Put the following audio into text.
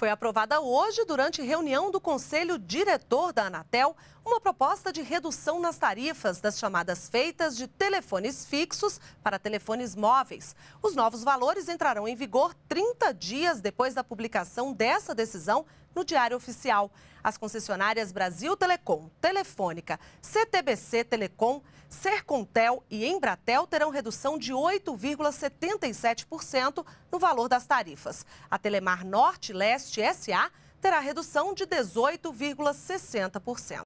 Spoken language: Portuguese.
Foi aprovada hoje, durante reunião do Conselho Diretor da Anatel, uma proposta de redução nas tarifas das chamadas feitas de telefones fixos para telefones móveis. Os novos valores entrarão em vigor 30 dias depois da publicação dessa decisão no Diário Oficial. As concessionárias Brasil Telecom, Telefônica, CTBC Telecom, Sercontel e Embratel terão redução de 8,77% no valor das tarifas. A Telemar Norte e Leste Invest SA terá redução de 18,60%.